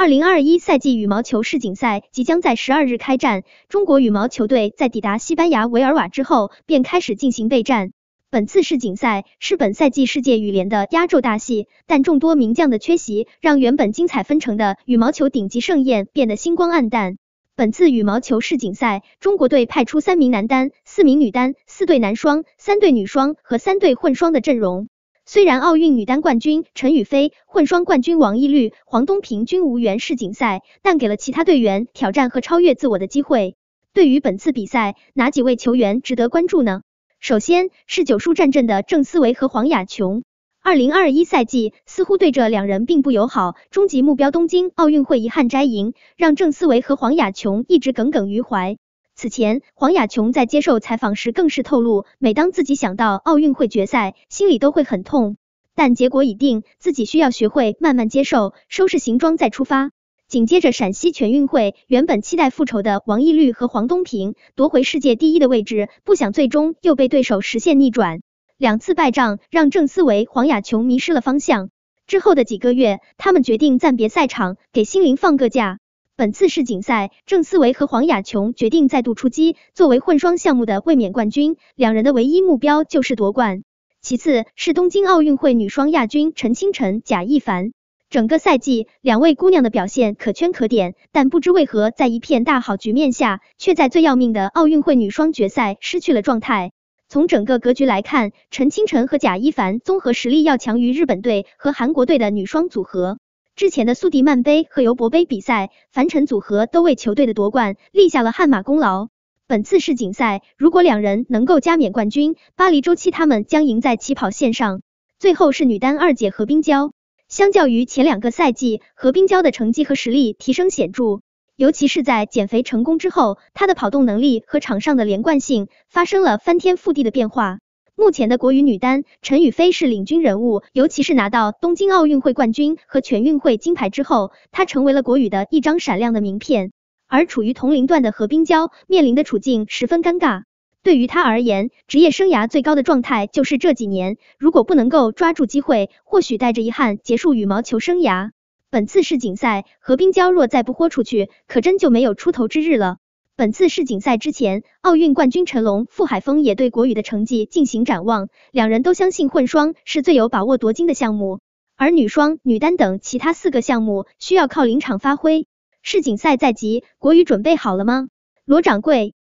二零二一赛季羽毛球世锦赛即将在十二日开战。中国羽毛球队在抵达西班牙维尔瓦之后，便开始进行备战。本次世锦赛是本赛季世界羽联的压轴大戏，但众多名将的缺席，让原本精彩纷呈的羽毛球顶级盛宴变得星光黯淡。本次羽毛球世锦赛，中国队派出三名男单、四名女单、四对男双、三对女双和三对混双的阵容。虽然奥运女单冠军陈雨菲、混双冠军王懿律、黄东萍均无缘世锦赛，但给了其他队员挑战和超越自我的机会。对于本次比赛，哪几位球员值得关注呢？首先是九输战阵的郑思维和黄雅琼。二零二一赛季似乎对这两人并不友好，终极目标东京奥运会遗憾摘银，让郑思维和黄雅琼一直耿耿于怀。此前，黄雅琼在接受采访时更是透露，每当自己想到奥运会决赛，心里都会很痛。但结果已定，自己需要学会慢慢接受，收拾行装再出发。紧接着，陕西全运会，原本期待复仇的王懿律和黄东萍夺回世界第一的位置，不想最终又被对手实现逆转。两次败仗让郑思维、黄雅琼迷失了方向。之后的几个月，他们决定暂别赛场，给心灵放个假。本次世锦赛，郑思维和黄雅琼决定再度出击，作为混双项目的卫冕冠军，两人的唯一目标就是夺冠。其次是东京奥运会女双亚军陈清晨、贾一凡，整个赛季两位姑娘的表现可圈可点，但不知为何，在一片大好局面下，却在最要命的奥运会女双决赛失去了状态。从整个格局来看，陈清晨和贾一凡综合实力要强于日本队和韩国队的女双组合。之前的苏迪曼杯和尤伯杯比赛，樊晨组合都为球队的夺冠立下了汗马功劳。本次世锦赛，如果两人能够加冕冠军，巴黎周期他们将赢在起跑线上。最后是女单二姐何冰娇，相较于前两个赛季，何冰娇的成绩和实力提升显著，尤其是在减肥成功之后，她的跑动能力和场上的连贯性发生了翻天覆地的变化。目前的国羽女单，陈雨菲是领军人物，尤其是拿到东京奥运会冠军和全运会金牌之后，她成为了国羽的一张闪亮的名片。而处于同龄段的何冰娇面临的处境十分尴尬，对于她而言，职业生涯最高的状态就是这几年。如果不能够抓住机会，或许带着遗憾结束羽毛球生涯。本次世锦赛，何冰娇若再不豁出去，可真就没有出头之日了。本次世锦赛之前，奥运冠军陈龙、傅海峰也对国羽的成绩进行展望，两人都相信混双是最有把握夺金的项目，而女双、女单等其他四个项目需要靠临场发挥。世锦赛在即，国羽准备好了吗？罗掌柜。